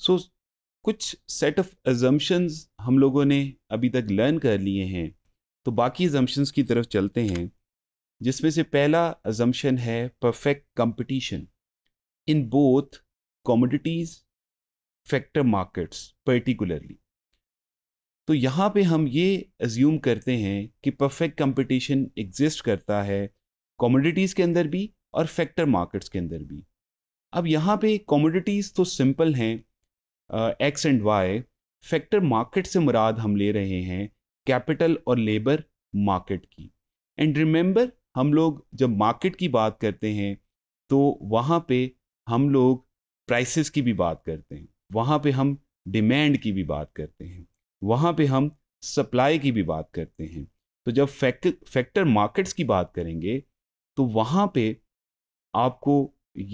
सो so, कुछ set of assumptions हम लोगों ने अभी तक लर्न कर लिए हैं तो बाकी एजम्पन्स की तरफ चलते हैं जिसमें से पहला एजम्पन है perfect competition in both commodities factor markets particularly तो यहाँ पे हम ये एज्यूम करते हैं कि परफेक्ट कंपटीशन एग्जिस्ट करता है कॉमोडिटीज़ के अंदर भी और फैक्टर मार्केट्स के अंदर भी अब यहाँ पे कॉमोडिटीज़ तो सिंपल हैं X and Y factor market से मुराद हम ले रहे हैं कैपिटल और लेबर मार्केट की एंड रिमेंबर हम लोग जब मार्केट की बात करते हैं तो वहाँ पे हम लोग प्राइसेस की भी बात करते हैं वहाँ पे हम डिमांड की भी बात करते हैं वहाँ पे हम सप्लाई की भी बात करते हैं तो जब फैक्टर मार्केट्स की बात करेंगे तो वहाँ पे आपको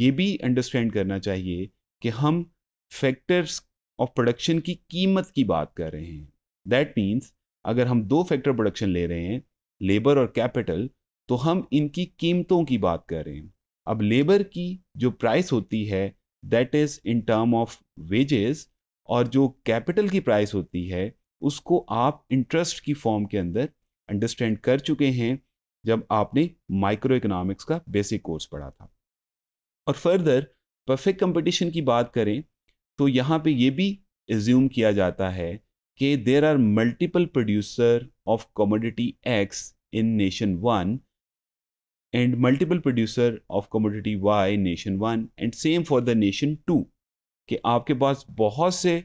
ये भी अंडरस्टैंड करना चाहिए कि हम फैक्टर्स ऑफ प्रोडक्शन की कीमत की बात कर रहे हैं दैट मीन्स अगर हम दो फैक्टर प्रोडक्शन ले रहे हैं लेबर और कैपिटल तो हम इनकी कीमतों की बात कर रहे हैं अब लेबर की जो प्राइस होती है that is in term of wages और जो कैपिटल की प्राइस होती है उसको आप इंटरेस्ट की फॉर्म के अंदर अंडरस्टैंड कर चुके हैं जब आपने माइक्रो इकोनॉमिक्स का बेसिक कोर्स पढ़ा था और फर्दर परफेक्ट कंपटीशन की बात करें तो यहाँ पे ये भी एज्यूम किया जाता है कि there are multiple producer of commodity X in nation one and multiple producer of commodity Y nation one and same for the nation two कि आपके पास बहुत से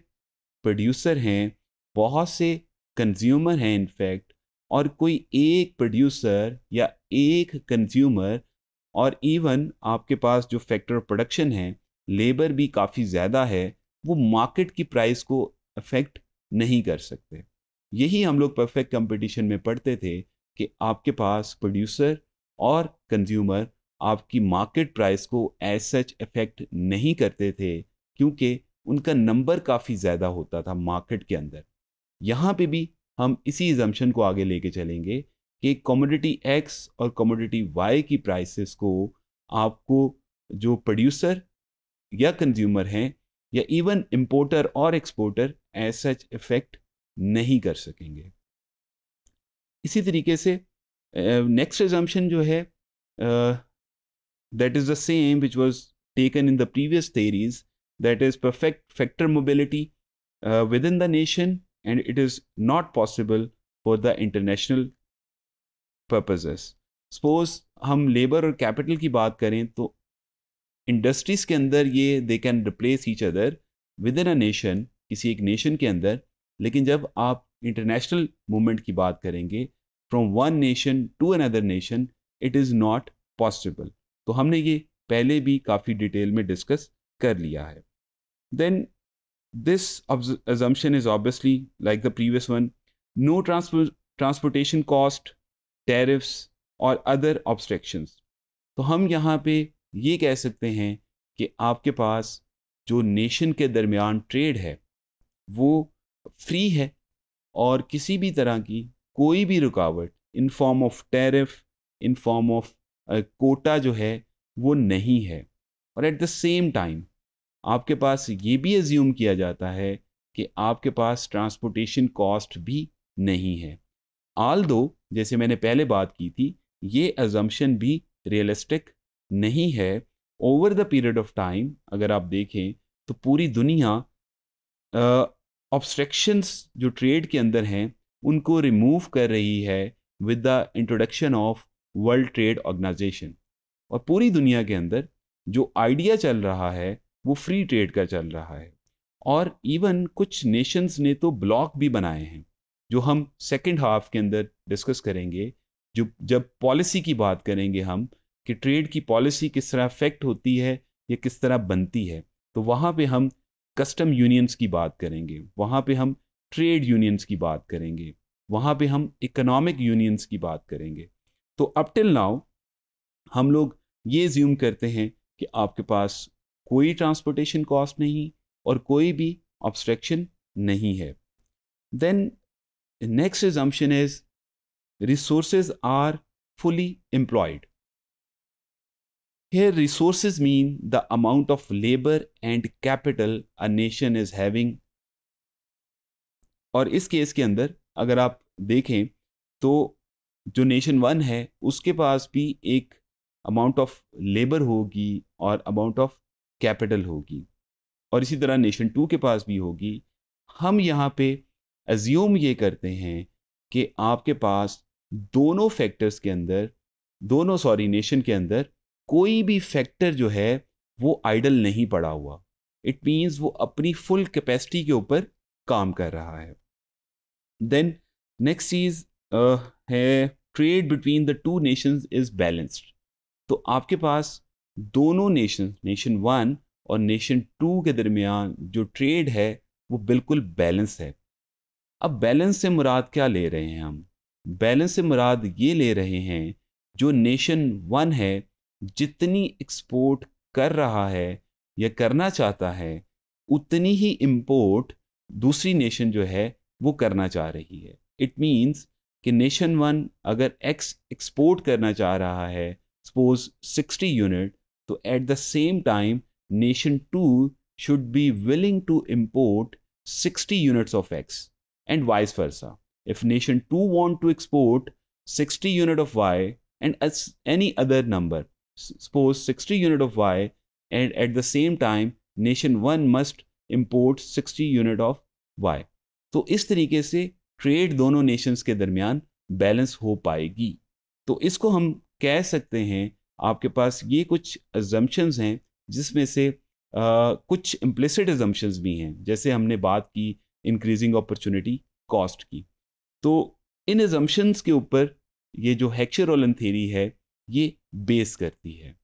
प्रोड्यूसर हैं बहुत से कंज्यूमर हैं इनफैक्ट और कोई एक प्रोड्यूसर या एक कंज्यूमर और इवन आपके पास जो फैक्टर प्रोडक्शन है लेबर भी काफ़ी ज़्यादा है वो मार्केट की प्राइस को अफेक्ट नहीं कर सकते यही हम लोग परफेक्ट कंपटीशन में पढ़ते थे कि आपके पास प्रोड्यूसर और कंज्यूमर आपकी मार्केट प्राइस को एज सच अफेक्ट नहीं करते थे क्योंकि उनका नंबर काफ़ी ज़्यादा होता था मार्केट के अंदर यहाँ पे भी हम इसी एजम्पन को आगे लेके चलेंगे कि कमोडिटी एक्स और कमोडिटी वाई की प्राइसेस को आपको जो प्रोड्यूसर या कंज्यूमर हैं या इवन इम्पोर्टर और एक्सपोर्टर एज सच इफेक्ट नहीं कर सकेंगे इसी तरीके से नेक्स्ट एजम्पन जो है that is the same which was taken in the previous theories that is perfect factor mobility within the nation and it is not possible for the international purposes suppose हम labour और capital की बात करें तो industries के अंदर ये they can replace each other within a nation किसी एक नेशन के अंदर लेकिन जब आप इंटरनेशनल मूवमेंट की बात करेंगे from one nation to another nation it is not possible तो हमने ये पहले भी काफ़ी डिटेल में डिस्कस कर लिया है then this assumption is obviously like the previous one no transportation cost tariffs और अदर ऑब्स्ट्रेक्शंस तो हम यहाँ पे ये कह सकते हैं कि आपके पास जो नेशन के दरमियान ट्रेड है वो फ्री है और किसी भी तरह की कोई भी रुकावट in form of tariff in form of quota जो है वो नहीं है और एट द सेम टाइम आपके पास ये भी एज्यूम किया जाता है कि आपके पास ट्रांसपोर्टेशन कॉस्ट भी नहीं है आल दो जैसे मैंने पहले बात की थी ये एजम्पन भी रियलिस्टिक नहीं है over the period of time अगर आप देखें तो पूरी दुनिया ऑब्स्ट्रक्शंस जो ट्रेड के अंदर हैं उनको रिमूव कर रही है with the introduction of world trade organisation और पूरी दुनिया के अंदर जो आइडिया चल रहा है वो फ्री ट्रेड का चल रहा है और इवन कुछ नेशंस ने तो ब्लॉक भी बनाए हैं जो हम सेकेंड हाफ के अंदर डिस्कस करेंगे जो जब पॉलिसी की बात करेंगे हम कि ट्रेड की पॉलिसी किस तरह अफेक्ट होती है या किस तरह बनती है तो वहाँ पे हम कस्टम यूनियंस की बात करेंगे वहाँ पे हम ट्रेड यूनियंस की बात करेंगे वहाँ पे हम इकोनॉमिक यूनियंस की बात करेंगे तो अप टिल नाउ हम लोग ये ज्यूम करते हैं कि आपके पास कोई ट्रांसपोर्टेशन कॉस्ट नहीं और कोई भी ऑब्स्ट्रक्शन नहीं है then next assumption is resources are fully employed Here, resources mean the amount of labor and capital a nation is having. और इस केस के अंदर अगर आप देखें तो जो नेशन वन है उसके पास भी एक अमाउंट ऑफ लेबर होगी और अमाउंट ऑफ कैपिटल होगी और इसी तरह नेशन टू के पास भी होगी हम यहाँ पे एज्यूम ये करते हैं कि आपके पास दोनों फैक्टर्स के अंदर दोनों सॉरी नेशन के अंदर कोई भी फैक्टर जो है वो आइडल नहीं पड़ा हुआ इट मीन्स वो अपनी फुल कैपेसिटी के ऊपर काम कर रहा है देन नेक्स्ट चीज़ है trade between the two nations is balanced तो आपके पास दोनों नेशन नेशन वन और नेशन टू के दरमियान जो ट्रेड है वो बिल्कुल बैलेंस है अब बैलेंस से मुराद क्या ले रहे हैं हम बैलेंस से मुराद ये ले रहे हैं जो नेशन वन है जितनी एक्सपोर्ट कर रहा है या करना चाहता है उतनी ही इम्पोर्ट दूसरी नेशन जो है वो करना चाह रही है इट मीन्स कि नेशन वन अगर एक्स एक्सपोर्ट करना चाह रहा है सपोज 60 यूनिट तो at the same time nation two should be willing to import 60 units of X and vice versa if nation two want to export 60 unit of Y and any other number suppose 60 unit of Y and at the same time nation 1 must import 60 unit of Y. तो इस तरीके से trade दोनों Nations के दरमियान balance हो पाएगी तो इसको हम कह सकते हैं आपके पास ये कुछ एजम्पन्स हैं जिसमें से आ, कुछ इम्प्लिसिट एजम्पन्स भी हैं जैसे हमने बात की इंक्रीजिंग अपॉर्चुनिटी कॉस्ट की तो इन एजम्पन्स के ऊपर ये जो हेक्शर ओलन थेरी है ये बेस करती है